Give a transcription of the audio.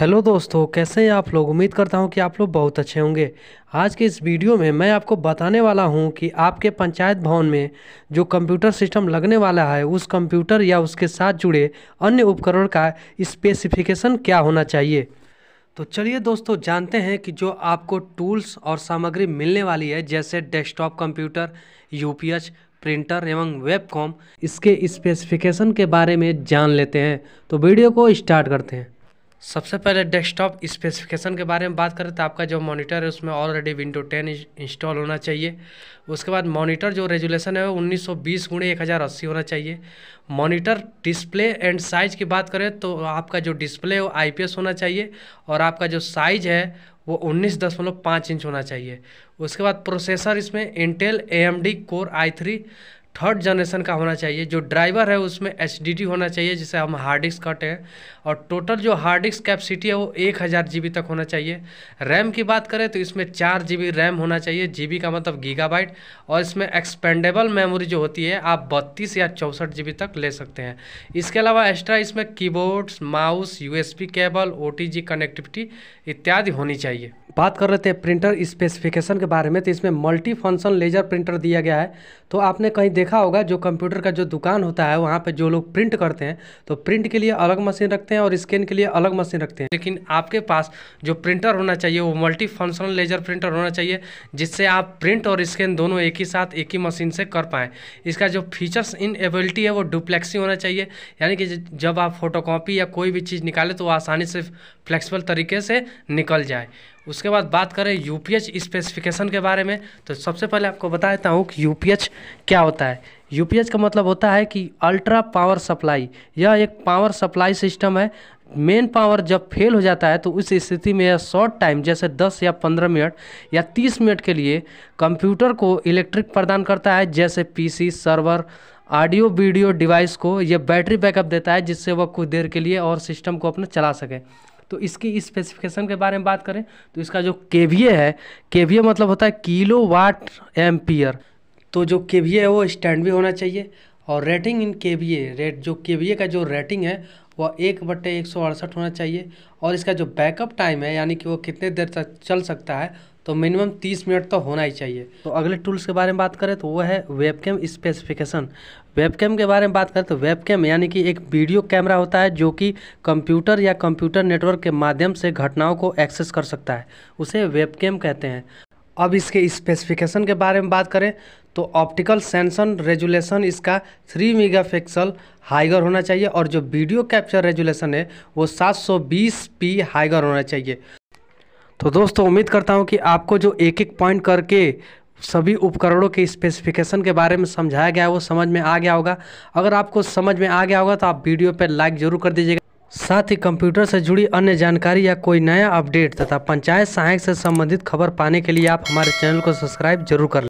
hello दोस्तों कैसे हैं आप लोग उम्मीद करता हूं कि आप लोग बहुत अच्छे होंगे आज के इस वीडियो में मैं आपको बताने वाला हूं कि आपके पंचायत भवन में जो कंप्यूटर सिस्टम लगने वाला है उस कंप्यूटर या उसके साथ जुड़े अन्य उपकरण का स्पेसिफिकेशन क्या होना चाहिए तो चलिए दोस्तों जानते हैं कि जो आपको टूल्स और सामग्री मिलने वाली है जैसे डेस्कटॉप कंप्यूटर यू प्रिंटर एवं वेब इसके स्पेसिफिकेशन के बारे में जान लेते हैं तो वीडियो को स्टार्ट करते हैं सबसे पहले डेस्कटॉप स्पेसिफिकेशन के बारे में बात करें तो आपका जो मॉनिटर है उसमें ऑलरेडी विंडो 10 इंस्टॉल होना चाहिए उसके बाद मॉनिटर जो रेजुलेशन है वो 1920 सौ बीस गुणे एक होना चाहिए मॉनिटर डिस्प्ले एंड साइज की बात करें तो आपका जो डिस्प्ले है वो आई होना चाहिए और आपका जो साइज है वो उन्नीस दशमलव पाँच इंच होना चाहिए उसके बाद प्रोसेसर इसमें Intel a core I third generation का होना चाहिए जो ड्राइवर है उसमें एच होना चाहिए जिसे हम हार्ड डिस्क कहते हैं और टोटल जो हार्ड डिस्क कैपेसिटी है वो एक हज़ार जी तक होना चाहिए रैम की बात करें तो इसमें चार जी रैम होना चाहिए जी का मतलब गीगाबाइट और इसमें एक्सपेंडेबल मेमोरी जो होती है आप बत्तीस या चौंसठ जी तक ले सकते हैं इसके अलावा एक्स्ट्रा इसमें कीबोर्ड्स माउस यू केबल ओ कनेक्टिविटी इत्यादि होनी चाहिए बात कर रहे थे प्रिंटर स्पेसिफिकेशन के बारे में तो इसमें मल्टी फंक्शन लेजर प्रिंटर दिया गया है तो आपने कहीं देखा होगा जो कंप्यूटर का जो दुकान होता है वहाँ पे जो लोग प्रिंट करते हैं तो प्रिंट के लिए अलग मशीन रखते हैं और स्कैन के लिए अलग मशीन रखते हैं लेकिन आपके पास जो प्रिंटर होना चाहिए वो मल्टी फंक्शनल लेजर प्रिंटर होना चाहिए जिससे आप प्रिंट और स्कैन दोनों एक ही साथ एक ही मशीन से कर पाएँ इसका जो फीचर्स इन एबिलिटी है वो डुप्लेक्सी होना चाहिए यानी कि जब आप फोटोकॉपी या कोई भी चीज़ निकालें तो आसानी से फ्लैक्सीबल तरीके से निकल जाए उसके बाद बात करें यू पी एच स्पेसिफिकेशन के बारे में तो सबसे पहले आपको बता देता हूँ कि यू पी एच क्या होता है यू पी एच का मतलब होता है कि अल्ट्रा पावर सप्लाई यह एक पावर सप्लाई सिस्टम है मेन पावर जब फेल हो जाता है तो उस स्थिति में यह शॉर्ट टाइम जैसे 10 या 15 मिनट या 30 मिनट के लिए कंप्यूटर को इलेक्ट्रिक प्रदान करता है जैसे PC server audio video device को यह बैटरी बैकअप देता है जिससे वह कुछ देर के लिए और सिस्टम को अपना चला सके तो इसकी स्पेसिफिकेशन के बारे में बात करें तो इसका जो के है के मतलब होता है किलो वाट एम्पियर तो जो के है वो स्टैंड भी होना चाहिए और रेटिंग इन के वी ए रेट जो के वी ए का जो रेटिंग है वह एक बट्टे एक सौ अड़सठ होना चाहिए और इसका जो बैकअप टाइम है यानी कि वो कितने देर तक चल सकता है तो मिनिमम 30 मिनट तो होना ही चाहिए तो अगले टूल्स के बारे में बात करें तो वो है वेबकैम स्पेसिफिकेशन वेबकैम के बारे में बात करें तो वेबकैम यानी कि एक वीडियो कैमरा होता है जो कि कंप्यूटर या कंप्यूटर नेटवर्क के माध्यम से घटनाओं को एक्सेस कर सकता है उसे वेबकैम कहते हैं अब इसके स्पेसिफिकेशन के बारे में बात करें तो ऑप्टिकल सेंसन रेजुलेशन इसका थ्री मेगापिक्सल हाइगर होना चाहिए और जो वीडियो कैप्चर रेजुलेशन है वो 720p हाइगर होना चाहिए तो दोस्तों उम्मीद करता हूँ कि आपको जो एक एक पॉइंट करके सभी उपकरणों के स्पेसिफिकेशन के बारे में समझाया गया है वो समझ में आ गया होगा अगर आपको समझ में आ गया होगा तो आप वीडियो पर लाइक ज़रूर कर दीजिएगा साथ ही कंप्यूटर से जुड़ी अन्य जानकारी या कोई नया अपडेट तथा पंचायत सहायक से संबंधित खबर पाने के लिए आप हमारे चैनल को सब्सक्राइब जरूर कर लें